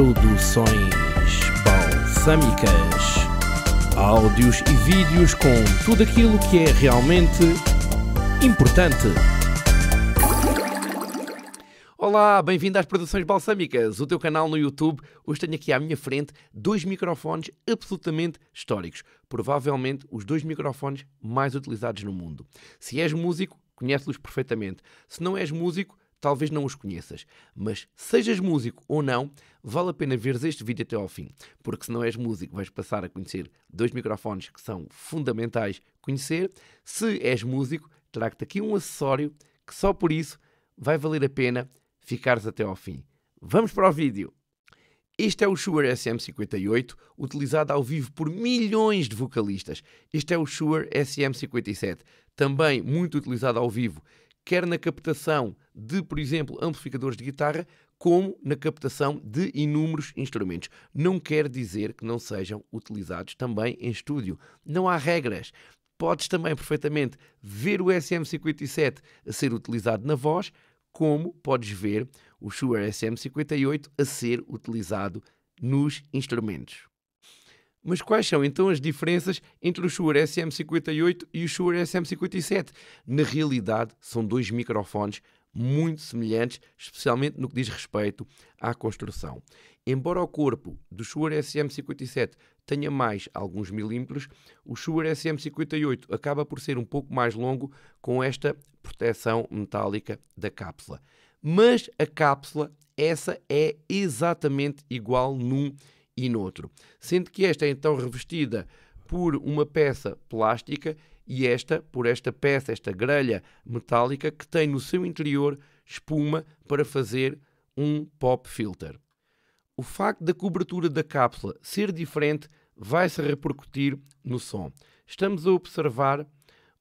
Produções Balsâmicas. Áudios e vídeos com tudo aquilo que é realmente importante. Olá, bem-vindo às Produções Balsâmicas, o teu canal no YouTube. Hoje tenho aqui à minha frente dois microfones absolutamente históricos. Provavelmente os dois microfones mais utilizados no mundo. Se és músico, conhece-los perfeitamente. Se não és músico, talvez não os conheças, mas sejas músico ou não, vale a pena veres este vídeo até ao fim, porque se não és músico vais passar a conhecer dois microfones que são fundamentais conhecer. Se és músico, trago-te aqui um acessório que só por isso vai valer a pena ficares até ao fim. Vamos para o vídeo! Este é o Shure SM58, utilizado ao vivo por milhões de vocalistas. Este é o Shure SM57, também muito utilizado ao vivo quer na captação de, por exemplo, amplificadores de guitarra, como na captação de inúmeros instrumentos. Não quer dizer que não sejam utilizados também em estúdio. Não há regras. Podes também perfeitamente ver o SM57 a ser utilizado na voz, como podes ver o Shure SM58 a ser utilizado nos instrumentos. Mas quais são então as diferenças entre o Shure SM58 e o Shure SM57? Na realidade, são dois microfones muito semelhantes, especialmente no que diz respeito à construção. Embora o corpo do Shure SM57 tenha mais alguns milímetros, o Shure SM58 acaba por ser um pouco mais longo com esta proteção metálica da cápsula. Mas a cápsula, essa é exatamente igual num e noutro. Sendo que esta é então revestida por uma peça plástica e esta por esta peça, esta grelha metálica que tem no seu interior espuma para fazer um pop filter. O facto da cobertura da cápsula ser diferente vai se repercutir no som. Estamos a observar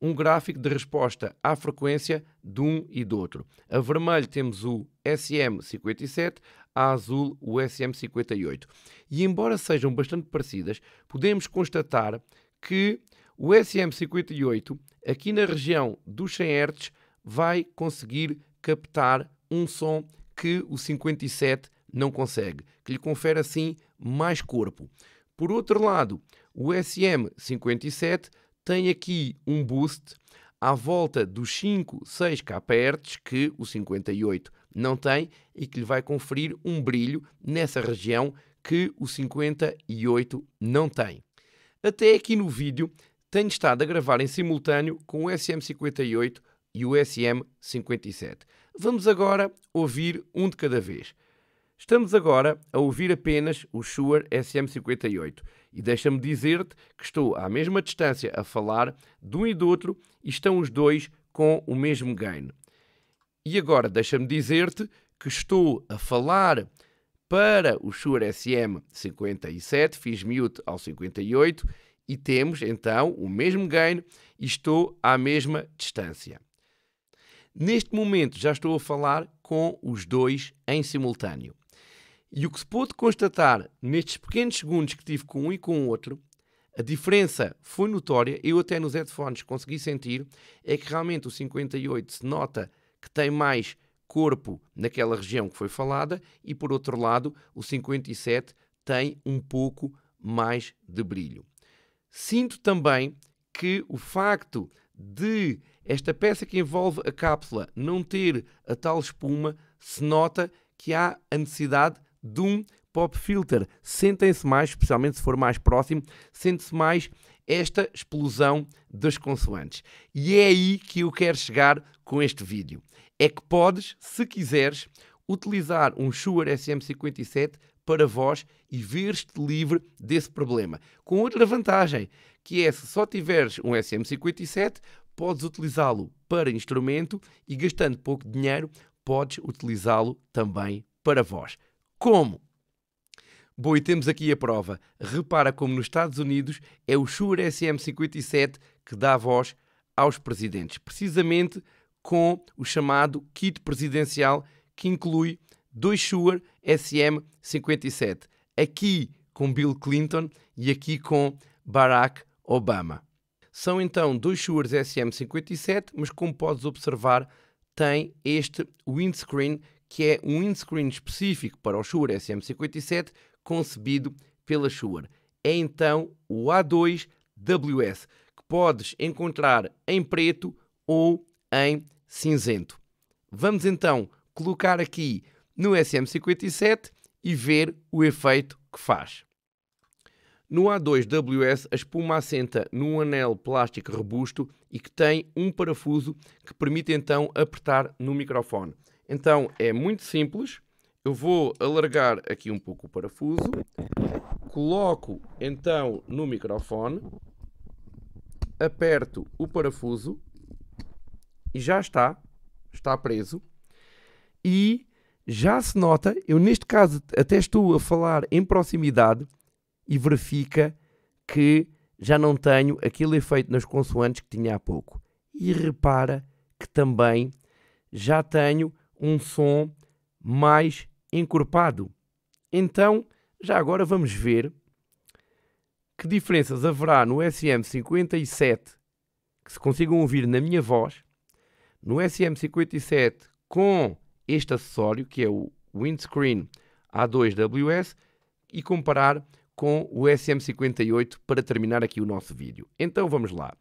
um gráfico de resposta à frequência de um e do outro. A vermelho temos o SM57, a azul o SM58. E embora sejam bastante parecidas, podemos constatar que o SM58, aqui na região dos 100 Hz, vai conseguir captar um som que o 57 não consegue, que lhe confere assim mais corpo. Por outro lado, o SM57 tem aqui um boost à volta dos 5, 6 kHz que o 58 não tem e que lhe vai conferir um brilho nessa região que o 58 não tem. Até aqui no vídeo tenho estado a gravar em simultâneo com o SM58 e o SM57. Vamos agora ouvir um de cada vez. Estamos agora a ouvir apenas o Shure SM58 e deixa-me dizer-te que estou à mesma distância a falar de um e do outro e estão os dois com o mesmo gain. E agora deixa-me dizer-te que estou a falar para o Shure SM57, fiz mute ao 58 e temos então o mesmo gain e estou à mesma distância. Neste momento já estou a falar com os dois em simultâneo. E o que se pôde constatar nestes pequenos segundos que tive com um e com o outro, a diferença foi notória. Eu até nos headphones consegui sentir é que realmente o 58 se nota que tem mais corpo naquela região que foi falada e por outro lado, o 57 tem um pouco mais de brilho. Sinto também que o facto de esta peça que envolve a cápsula não ter a tal espuma se nota que há a necessidade de um pop filter. Sentem-se mais, especialmente se for mais próximo, sente-se mais esta explosão das consoantes. E é aí que eu quero chegar com este vídeo. É que podes, se quiseres, utilizar um Shure SM57 para voz e ver te livre desse problema. Com outra vantagem, que é se só tiveres um SM57, podes utilizá-lo para instrumento e gastando pouco dinheiro, podes utilizá-lo também para voz. Como? boi e temos aqui a prova. Repara como nos Estados Unidos é o Shure SM57 que dá voz aos presidentes, precisamente com o chamado kit presidencial que inclui dois Shure SM57. Aqui com Bill Clinton e aqui com Barack Obama. São então dois Shure SM57, mas como podes observar, tem este windscreen que é um windscreen específico para o Shure SM57 concebido pela Shure. É então o A2WS, que podes encontrar em preto ou em cinzento. Vamos então colocar aqui no SM57 e ver o efeito que faz. No A2WS, a espuma assenta num anel plástico robusto e que tem um parafuso que permite então apertar no microfone. Então é muito simples. Eu vou alargar aqui um pouco o parafuso, coloco então no microfone, aperto o parafuso e já está, está preso. E já se nota, eu neste caso até estou a falar em proximidade e verifica que já não tenho aquele efeito nas consoantes que tinha há pouco. E repara que também já tenho um som mais encorpado. Então, já agora vamos ver que diferenças haverá no SM57 que se consigam ouvir na minha voz, no SM57 com este acessório que é o windscreen A2WS e comparar com o SM58 para terminar aqui o nosso vídeo. Então vamos lá.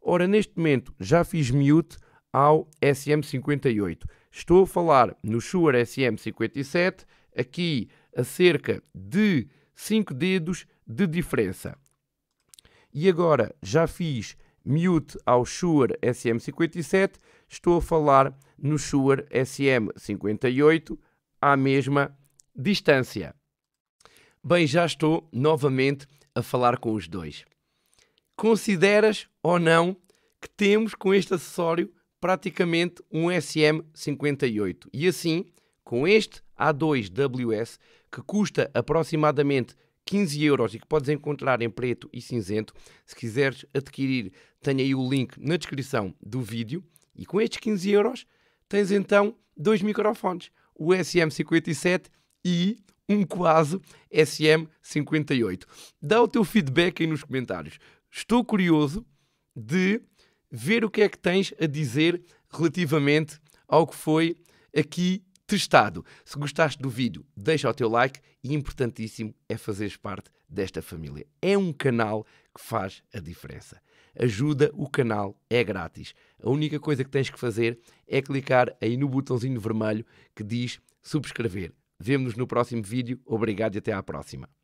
Ora, neste momento já fiz mute ao SM58. Estou a falar no Shure SM57, aqui a cerca de 5 dedos de diferença. E agora já fiz mute ao Shure SM57, estou a falar no Shure SM58 à mesma distância. Bem, já estou novamente a falar com os dois. Consideras ou não que temos com este acessório praticamente um SM58. E assim, com este A2WS, que custa aproximadamente 15 euros e que podes encontrar em preto e cinzento, se quiseres adquirir, tenho aí o link na descrição do vídeo. E com estes 15 euros tens então dois microfones, o SM57 e um quase SM58. Dá o teu feedback aí nos comentários. Estou curioso de ver o que é que tens a dizer relativamente ao que foi aqui testado. Se gostaste do vídeo, deixa o teu like e importantíssimo é fazeres parte desta família. É um canal que faz a diferença. Ajuda o canal, é grátis. A única coisa que tens que fazer é clicar aí no botãozinho vermelho que diz subscrever. Vemo-nos no próximo vídeo. Obrigado e até à próxima.